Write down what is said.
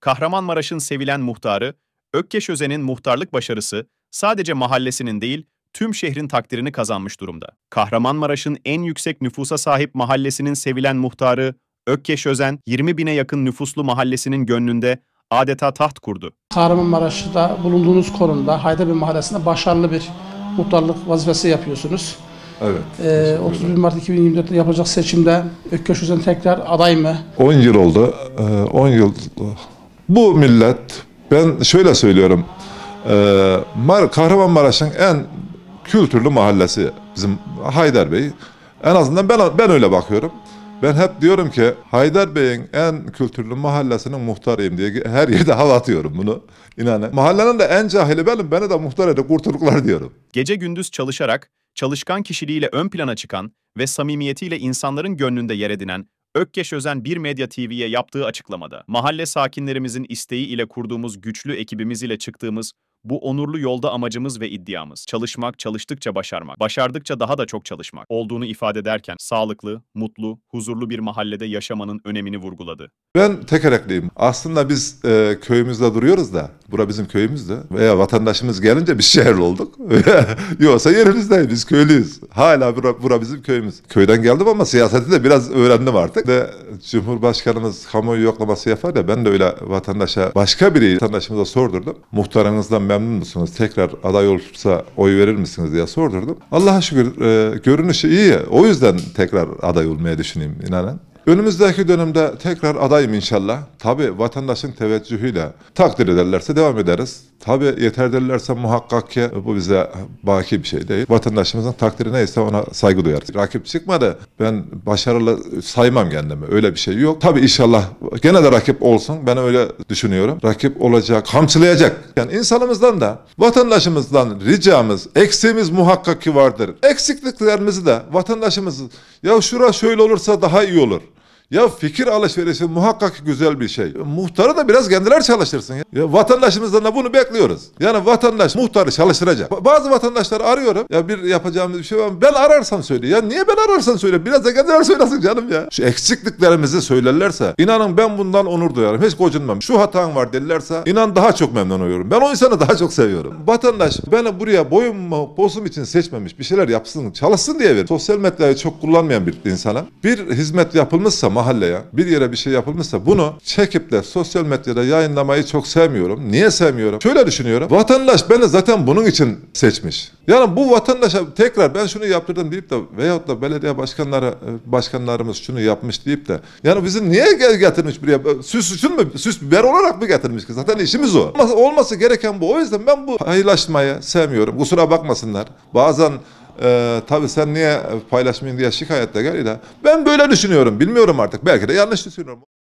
Kahramanmaraş'ın sevilen muhtarı, Ökkeş Özen'in muhtarlık başarısı sadece mahallesinin değil, tüm şehrin takdirini kazanmış durumda. Kahramanmaraş'ın en yüksek nüfusa sahip mahallesinin sevilen muhtarı Ökkeş Özen, 20 bine yakın nüfuslu mahallesinin gönlünde adeta taht kurdu. Kahramanmaraş'ta bulunduğunuz konumda Haydarbi Mahallesi'nde başarılı bir muhtarlık vazifesi yapıyorsunuz. Evet. Ee, 31 Mart 2024'te yapılacak seçimde Ökkeş Özen tekrar aday mı? 10 yıl oldu. Ee, 10 yıl bu millet, ben şöyle söylüyorum, e, Kahramanmaraş'ın en kültürlü mahallesi bizim Haydar Bey. En azından ben, ben öyle bakıyorum. Ben hep diyorum ki Haydar Bey'in en kültürlü mahallesinin muhtarıyım diye her yerde hava atıyorum bunu. İnanın. Mahallenin de en cahili benim. Beni de muhtar edip kurtuluklar diyorum. Gece gündüz çalışarak, çalışkan kişiliğiyle ön plana çıkan ve samimiyetiyle insanların gönlünde yer edinen Ökkeş Özen Bir Medya TV'ye yaptığı açıklamada, mahalle sakinlerimizin isteği ile kurduğumuz güçlü ekibimiz ile çıktığımız bu onurlu yolda amacımız ve iddiamız. Çalışmak, çalıştıkça başarmak, başardıkça daha da çok çalışmak olduğunu ifade ederken sağlıklı, mutlu, huzurlu bir mahallede yaşamanın önemini vurguladı. Ben tek Aslında biz e, köyümüzde duruyoruz da, bura bizim köyümüzdü. Veya vatandaşımız gelince bir şehir olduk. Yoksa yerimizdeyiz, biz köylüyüz. Hala bura, bura bizim köyümüz. Köyden geldim ama siyaseti de biraz öğrendim artık. De Cumhurbaşkanımız kamuoyu yoklaması yapar ya ben de öyle vatandaşa başka biri vatandaşımıza sordurdum. Muhtarınızdan memnun musunuz? Tekrar aday olursa oy verir misiniz diye sordurdum. Allah'a şükür e, görünüşü iyi. O yüzden tekrar aday olmaya düşüneyim inanın. Önümüzdeki dönemde tekrar adayım inşallah. Tabi vatandaşın teveccühüyle takdir ederlerse devam ederiz. Tabi yeter derlerse muhakkak ki bu bize baki bir şey değil. Vatandaşımızın takdiri neyse ona saygı duyarız. Rakip çıkmadı. Ben başarılı saymam kendimi. Öyle bir şey yok. Tabi inşallah gene de rakip olsun. Ben öyle düşünüyorum. Rakip olacak, kamçılayacak. Yani insanımızdan da vatandaşımızdan ricamız, eksiğimiz muhakkak ki vardır. Eksikliklerimizi de vatandaşımız ya şura şöyle olursa daha iyi olur. Ya fikir alışverişi muhakkak güzel bir şey. Muhtarı da biraz kendiler çalıştırsın. Ya. ya vatandaşımızdan da bunu bekliyoruz. Yani vatandaş muhtarı çalıştıracak. Bazı vatandaşlar arıyorum. Ya bir yapacağımız bir şey var. Ben ararsam söyle. Ya niye ben ararsam söyle? Biraz da kendiler söylesin canım ya. Şu eksikliklerimizi söylerlerse inanın ben bundan onur duyarım. Hiç gocunmam. Şu hatan var derlerse inan daha çok memnun oluyorum. Ben o insanı daha çok seviyorum. Vatandaş beni buraya boyum posum için seçmemiş. Bir şeyler yapsın, çalışsın diye verir. Sosyal medyayı çok kullanmayan bir insana bir hizmet yapılmışsa mahalleye bir yere bir şey yapılmışsa bunu çekip de sosyal medyada yayınlamayı çok sevmiyorum. Niye sevmiyorum? Şöyle düşünüyorum. Vatandaş beni zaten bunun için seçmiş. Yani bu vatandaşa tekrar ben şunu yaptırdım deyip de veyahut da belediye başkanları e, başkanlarımız şunu yapmış deyip de yani bizi niye getirmiş buraya? E, süs için mi? Süs biber olarak mı getirmiş ki? Zaten işimiz o. Olması gereken bu. O yüzden ben bu paylaşmayı sevmiyorum. Kusura bakmasınlar. Bazen e, tabii sen niye paylaşmayın diye şikayetle geliyor. Ben böyle düşünüyorum. Bilmiyorum artık. Belki de yanlış düşünüyorum.